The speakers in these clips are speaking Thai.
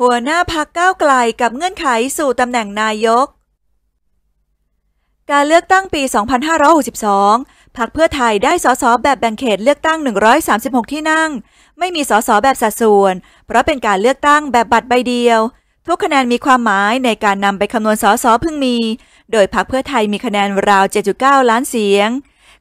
หัวหน้าพักก้าวไกลกับเงื่อนไขสู่ตำแหน่งนายก การเลือกตั้งปี 2562พักเพื่อไทยได้สสแบบแบ่งเขตเลือกตั้ง 136 ที่นั่ง ไม่มีสสแบบสัดส่วน เพราะเป็นการเลือกตั้งแบบบัตรใบเดียว ทุกคะแนนมีความหมายในการนำไปคำนวณสสพึงมี โดยพักเพื่อไทยมีคะแนนราว 7.9 ล้านเสียง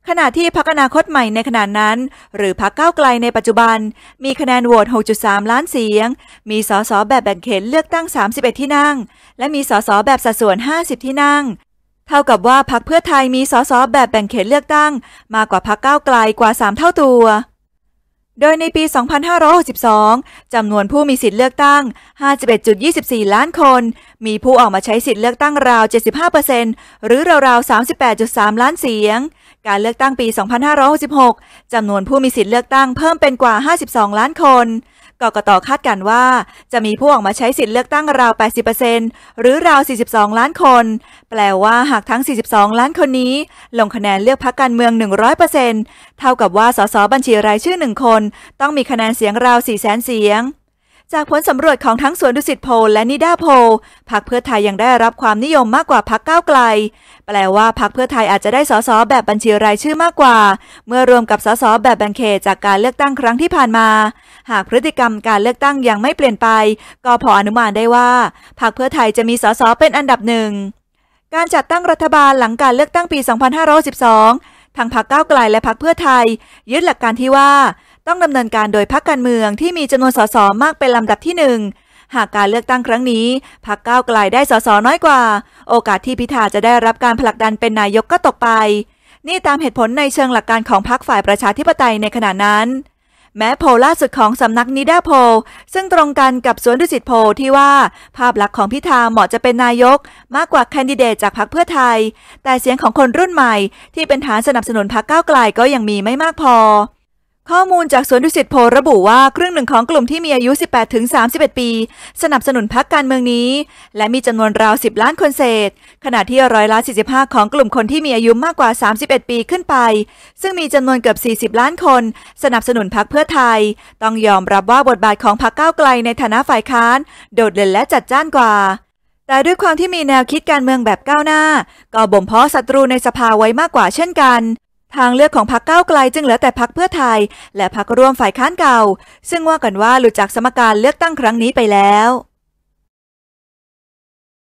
ขณะที่พักอนาคตใหม่ในขณะนั้น หรือพักก้าวไกลในปัจจุบัน มีคะแนนโหวต 6.3 ล้านเสียง มีสสแบบแบ่งเขตเลือกตั้ง 31 ที่นั่ง และมีสสแบบสัดส่วน 50 ที่นั่ง เท่ากับว่าพักเพื่อไทยมีสสแบบแบ่งเขตเลือกตั้งมากกว่าพักก้าวไกลกว่า 3 เท่าตัวโดยในปี 2562 จำนวนผู้มีสิทธิ์เลือกตั้ง 51.24 ล้านคน มีผู้ออกมาใช้สิทธิ์เลือกตั้งราว 75%หรือราวๆ 38.3 ล้านเสียง การเลือกตั้งปี 2566 จำนวนผู้มีสิทธิ์เลือกตั้งเพิ่มเป็นกว่า 52 ล้านคนกกตคาดการว่า จะมีผู้ออกมาใช้สิทธิ์เลือกตั้งราว 80%หรือราว 42 ล้านคน แปลว่าหากทั้ง 42 ล้านคนนี้ ลงคะแนนเลือกพักการเมือง 100%เท่ากับว่า สสบัญชีรายชื่อหนึ่งคน ต้องมีคะแนนเสียงราว4 0 0 0 0 0เสียงจากผลสำรวจของทั้งสวนดุสิตโพลและนิดาโพล พักเพื่อไทยยังได้รับความนิยมมากกว่าพักก้าวไกล แปลว่าพักเพื่อไทยอาจจะได้สสแบบบัญชีรายชื่อมากกว่า เมื่อรวมกับสสแบบแบ่งเขตจากการเลือกตั้งครั้งที่ผ่านมา หากพฤติกรรมการเลือกตั้งยังไม่เปลี่ยนไป ก็พออนุมานได้ว่าพักเพื่อไทยจะมีสสเป็นอันดับหนึ่ง การจัดตั้งรัฐบาลหลังการเลือกตั้งปี 2512ทางพักเก้าวไกล และพักเพื่อไทยยึดหลักการที่ว่าต้องดำเนินการโดยพรรคการเมืองที่มีจำนวนสสมากเป็นลำดับที่หนึ่งหากการเลือกตั้งครั้งนี้พรรคก้าวไกลได้สสน้อยกว่า โอกาสที่พิธาจะได้รับการผลักดันเป็นนายกก็ตกไป นี่ตามเหตุผลในเชิงหลักการของพรรคฝ่ายประชาธิปไตยในขณะนั้น แม้โพลล่าสุดของสำนักนิดาโพซึ่งตรงกันกับสวนดุสิตโพที่ว่าภาพลักษณ์ของพิธาเหมาะจะเป็นนายกมากกว่าแคนดิเดตจากพรรคเพื่อไทย แต่เสียงของคนรุ่นใหม่ ที่เป็นฐานสนับสนุนพรรคก้าวไกลก็ยังมีไม่มากพอข้อมูลจาก สวนดุสิตโพระบุว่าครึ่งหนึ่งของกลุ่มที่มีอายุ 18 ถึง 31 ปี สนับสนุนพรรคการเมืองนี้ และมีจำนวนราว 10 ล้านคนเศษขณะที่ร้อยละ45 ของกลุ่มคนที่มีอายุมากกว่า 31 ปีขึ้นไป ซึ่งมีจำนวนเกือบ 40 ล้านคน สนับสนุนพรรคเพื่อไทย ต้องยอมรับว่าบทบาทของพรรคก้าวไกลในฐานะฝ่ายค้าน โดดเด่นและจัดจ้านกว่า แต่ด้วยความที่มีแนวคิดการเมืองแบบก้าวหน้า ก็บ่มเพาะศัตรูในสภาไว้มากกว่าเช่นกันทางเลือกของพรรคก้าวไกลจึงเหลือแต่พรรคเพื่อไทยและพรรคร่วมฝ่ายค้านเก่า ซึ่งว่ากันว่าหลุดจากสมการเลือกตั้งครั้งนี้ไปแล้ว